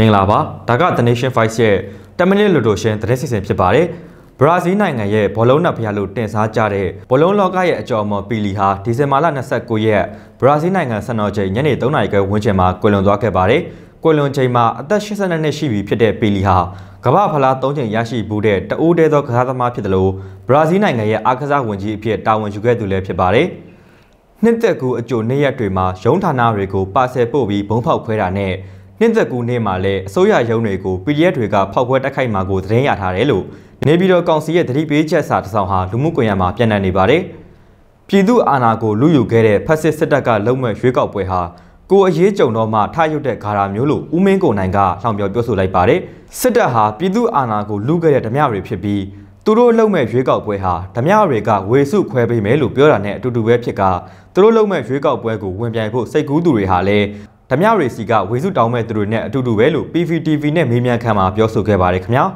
မင်္ဂလာပါဒါက The Nation Files ရဲ့10 minute လူတို့ရှင်သတင်းစီစဉ်ဖြစ်ပါတယ်ဘရာဇီးနိုင်ငံရဲ့ဘောလုံးနဖျားလို့တင်စားကြတဲ့ဘောလုံးလောကရဲ့အကြော်အမော်ပီလီဟာဒီဇင်ဘာလ29ရက်ဘရာဇီးနိုင်ငံစံတော်ချိန်ညနေ3နာရီခွဲဝန်းကျင်မှာကွယ်လွန်သွားခဲ့ပါတယ်ကွယ်လွန်ချိန်မှာအသက်82နှစ်ရှိပြီဖြစ်တဲ့ပီလီဟာကမ္ဘာဖလား၃ချိန်ရရှိဘူးတဲ့တအိုးတဲသောကစားသမားဖြစ်တယ်လို့ဘရာဇီးနိုင်ငံရဲ့အားကစားဝန်ကြီးအဖြစ်တာဝန်ယူခဲ့သူလည်းဖြစ်ပါတယ်နှစ်သက်ကူအကြိုနှစ်ရက်တွေမှာရုံးဌာနတွေကိုပါဆယ်ပို့ပြီးဘုံဖောက်ခွဲတာနဲ့နှစ်သက်ကူနေ့မှာလည်းအစိုးရရုံးတွေကို PDF တွေကဖောက်ခွဲတိုက်ခိုက်မှာကိုသတင်းရထားတယ်လို့နေပြည်တော်ကောင်စီရဲ့သတိပေးချက်စာတစ်စောင်ဟာလူမှုကွန်ရက်မှာပြန့်နှံ့နေပါတယ်။ပြည်သူအာဏာကိုလူယူခဲ့တဲ့ဖက်ဆစ်စစ်တပ်ကလုံမဲ့ရွေးကောက်ပွဲဟာကိုအရေးကြုံတော့မှထရုတ်တဲ့ဂါရာမျိုးလို့ဦးမင်းကိုနိုင်ကလောင်ပြောပြောဆိုလိုက်ပါတယ်။စစ်တပ်ဟာပြည်သူအာဏာကိုလူခဲ့တဲ့ဓမြတွေဖြစ်ပြီးသူတို့လုံမဲ့ရွေးကောက်ပွဲဟာဓမြတွေကဝေစုခွဲပေးမယ်လို့ပြောတာနဲ့အတူတူပဲဖြစ်ကသူတို့လုံမဲ့ရွေးကောက်ပွဲကိုဝင်ပြိုင်ဖို့စိတ်ကူးသူတွေဟာလည်းဓမြတွေစီကဝေစုတောင်းမဲ့သူတွေနဲ့အတူတူပဲလို့ PVTV နဲ့မေးမြန်းခန်းမှာပြောဆိုခဲ့ပါတယ်ခင်ဗျာ။